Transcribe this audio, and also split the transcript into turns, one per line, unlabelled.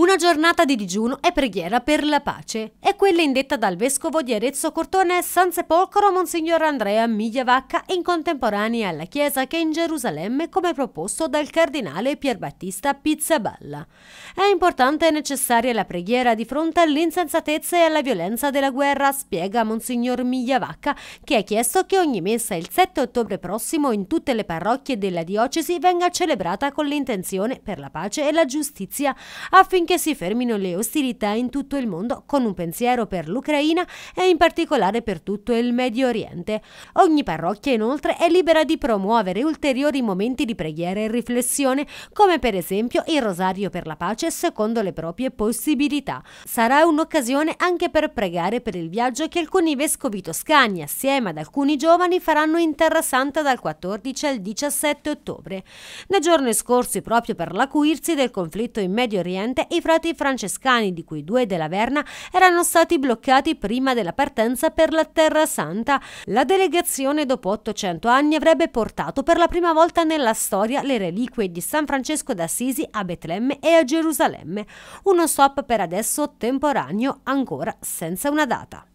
Una giornata di digiuno e preghiera per la pace è quella indetta dal vescovo di Arezzo Cortone San Sepolcro Monsignor Andrea Migliavacca in contemporanea alla chiesa che in Gerusalemme come proposto dal cardinale Pierbattista Pizzaballa. È importante e necessaria la preghiera di fronte all'insensatezza e alla violenza della guerra, spiega Monsignor Migliavacca che ha chiesto che ogni messa il 7 ottobre prossimo in tutte le parrocchie della diocesi venga celebrata con l'intenzione per la pace e la giustizia affinché affinché si fermino le ostilità in tutto il mondo con un pensiero per l'Ucraina e in particolare per tutto il Medio Oriente. Ogni parrocchia inoltre è libera di promuovere ulteriori momenti di preghiera e riflessione, come per esempio il Rosario per la pace secondo le proprie possibilità. Sarà un'occasione anche per pregare per il viaggio che alcuni vescovi toscani assieme ad alcuni giovani faranno in Terra Santa dal 14 al 17 ottobre. Nei giorni scorsi, proprio per l'acuirsi del conflitto in Medio Oriente, i frati francescani, di cui due della Verna, erano stati bloccati prima della partenza per la Terra Santa. La delegazione, dopo 800 anni, avrebbe portato per la prima volta nella storia le reliquie di San Francesco d'Assisi a Betlemme e a Gerusalemme. Uno stop per adesso temporaneo, ancora senza una data.